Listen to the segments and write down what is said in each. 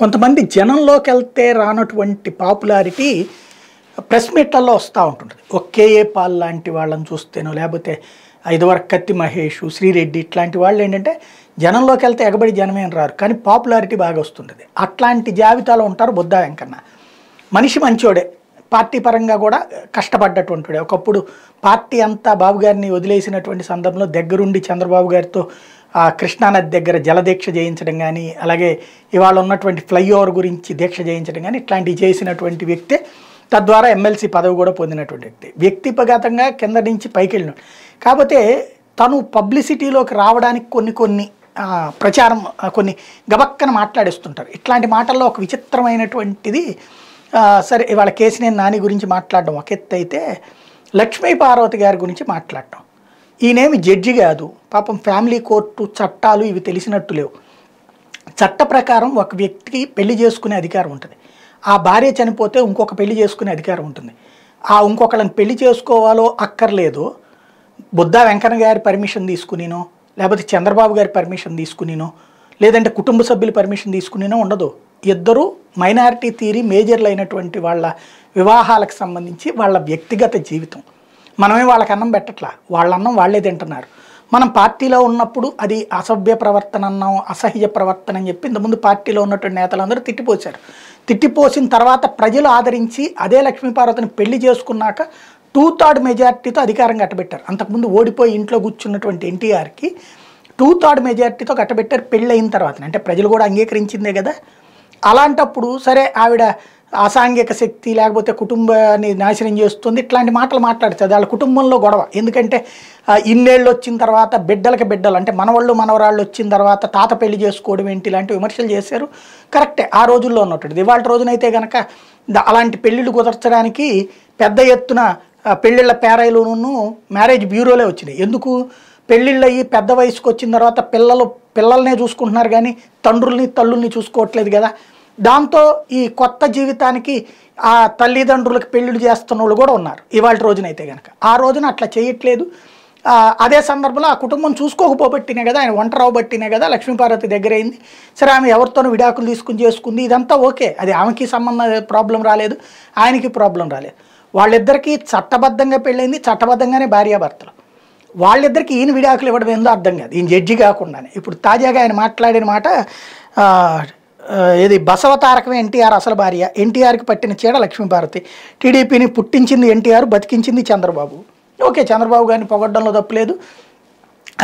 కొంతమంది జనంలోకి వెళ్తే రానటువంటి పాపులారిటీ ప్రెస్ మీట్లలో వస్తూ ఉంటుంది ఒకే పాల్ లాంటి వాళ్ళని చూస్తేనో లేకపోతే ఐదువరకు కత్తి మహేష్ శ్రీరెడ్డి ఇట్లాంటి వాళ్ళు ఏంటంటే జనంలోకి వెళ్తే ఎగబడి అని రారు కానీ పాపులారిటీ బాగా వస్తుంటుంది అట్లాంటి జాబితాలో ఉంటారు బుద్ధ వెంకన్న మనిషి మంచోడే పార్టీ పరంగా కూడా కష్టపడ్డటువంటి ఒకప్పుడు పార్టీ అంతా బాబు గారిని వదిలేసినటువంటి సందర్భంలో దగ్గరుండి చంద్రబాబు గారితో కృష్ణానది దగ్గర జలదీక్ష చేయించడం కానీ అలాగే ఇవాళ ఉన్నటువంటి ఫ్లైఓవర్ గురించి దీక్ష చేయించడం కానీ ఇట్లాంటివి చేసినటువంటి వ్యక్తే తద్వారా ఎమ్మెల్సీ పదవి కూడా పొందినటువంటి వ్యక్తి వ్యక్తిగతంగా కింద నుంచి పైకి వెళ్ళిన కాకపోతే తను పబ్లిసిటీలోకి రావడానికి కొన్ని కొన్ని ప్రచారం కొన్ని గబక్కన మాట్లాడేస్తుంటారు ఇట్లాంటి మాటల్లో ఒక విచిత్రమైనటువంటిది సరే ఇవాళ కేసిన నాని గురించి మాట్లాడడం ఒక ఎత్తు అయితే లక్ష్మీ పార్వతి గారి గురించి మాట్లాడటం ఈయనేమి జడ్జి కాదు పాపం ఫ్యామిలీ కోర్టు చట్టాలు ఇవి తెలిసినట్టు లేవు చట్ట ప్రకారం ఒక వ్యక్తికి పెళ్లి చేసుకునే అధికారం ఉంటుంది ఆ భార్య చనిపోతే ఇంకొక పెళ్లి చేసుకునే అధికారం ఉంటుంది ఆ ఇంకొకళ్ళని పెళ్లి చేసుకోవాలో అక్కర్లేదు బుద్ధ వెంకన్న గారి పర్మిషన్ తీసుకునేనో లేకపోతే చంద్రబాబు గారి పర్మిషన్ తీసుకునేనో లేదంటే కుటుంబ సభ్యుల పర్మిషన్ తీసుకునేనో ఉండదు ఇద్దరు మైనారిటీ తీరి మేజర్లు అయినటువంటి వాళ్ళ వివాహాలకు సంబంధించి వాళ్ళ వ్యక్తిగత జీవితం మనమే వాళ్ళకి అన్నం పెట్టట్లా వాళ్ళ అన్నం వాళ్ళే తింటున్నారు మనం పార్టీలో ఉన్నప్పుడు అది అసభ్య ప్రవర్తన అన్నాం అసహ్య ప్రవర్తన అని చెప్పి ఇంతకుముందు పార్టీలో ఉన్నటువంటి నేతలందరూ తిట్టిపోశారు తిట్టిపోసిన తర్వాత ప్రజలు ఆదరించి అదే లక్ష్మీపార్వతిని పెళ్లి చేసుకున్నాక టూ థర్డ్ మెజార్టీతో అధికారం కట్టబెట్టారు అంతకుముందు ఓడిపోయి ఇంట్లో కూర్చున్నటువంటి ఎన్టీఆర్కి టూ థర్డ్ మెజార్టీతో కట్టబెట్టారు పెళ్ళి అయిన తర్వాత అంటే ప్రజలు కూడా అంగీకరించిందే కదా అలాంటప్పుడు సరే ఆవిడ అసాంఘిక శక్తి లేకపోతే కుటుంబాన్ని నాశనం చేస్తుంది ఇట్లాంటి మాటలు మాట్లాడుతుంది వాళ్ళ కుటుంబంలో గొడవ ఎందుకంటే ఇన్నేళ్ళు వచ్చిన తర్వాత బిడ్డలకి బిడ్డలు అంటే మనవాళ్ళు మనవరాళ్ళు వచ్చిన తర్వాత తాత పెళ్లి చేసుకోవడం ఏంటి ఇలాంటి విమర్శలు చేశారు కరెక్టే ఆ రోజుల్లో ఉన్నట్టు ఇవాళ రోజునైతే కనుక అలాంటి పెళ్ళిళ్ళు కుదర్చడానికి పెద్ద ఎత్తున పెళ్ళిళ్ళ పేరైలోనూ మ్యారేజ్ బ్యూరోలే వచ్చినాయి ఎందుకు పెళ్ళిళ్ళు అయ్యి పెద్ద వయసుకు వచ్చిన తర్వాత పిల్లలు పిల్లల్నే చూసుకుంటున్నారు కానీ తండ్రుల్ని తల్లుల్ని చూసుకోవట్లేదు కదా దాంతో ఈ కొత్త జీవితానికి ఆ తల్లిదండ్రులకు పెళ్ళిళ్ళు చేస్తున్న వాళ్ళు కూడా ఉన్నారు ఇవాళ రోజునైతే కనుక ఆ రోజున అట్లా చేయట్లేదు అదే సందర్భంలో ఆ కుటుంబం చూసుకోకపోబట్టినే కదా ఆయన ఒంటరి అవ్వబట్టినే కదా లక్ష్మీపార్వతి దగ్గర అయింది సరే ఆమె ఎవరితోనూ విడాకులు తీసుకుని చేసుకుంది ఇదంతా ఓకే అది ఆమెకి సంబంధం ప్రాబ్లం రాలేదు ఆయనకి ప్రాబ్లం రాలేదు వాళ్ళిద్దరికీ చట్టబద్ధంగా పెళ్ళైంది చట్టబద్ధంగానే భార్యాభర్తలు వాళ్ళిద్దరికి ఈయన విడాకులు ఇవ్వడం ఏందో అర్థం కాదు ఈయన జడ్జి కాకుండానే ఇప్పుడు తాజాగా ఆయన మాట్లాడిన మాట ఏది బసవతారకం ఎన్టీఆర్ అసలు భార్య ఎన్టీఆర్కి పట్టిన చీడ లక్ష్మీభారతి టీడీపీని పుట్టించింది ఎన్టీఆర్ బతికించింది చంద్రబాబు ఓకే చంద్రబాబు గారిని పొగడ్డంలో తప్పలేదు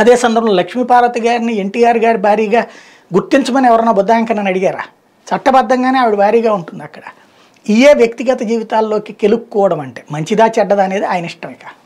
అదే సందర్భంలో లక్ష్మీపార్వతి గారిని ఎన్టీఆర్ గారి భారీగా గుర్తించమని ఎవరైనా బుద్ధాంకనని అడిగారా చట్టబద్ధంగానే ఆవిడ భారీగా ఉంటుంది అక్కడ ఇయే వ్యక్తిగత జీవితాల్లోకి కెలుక్కోవడం అంటే మంచిదా చెడ్డదా అనేది ఆయన ఇష్టం ఇక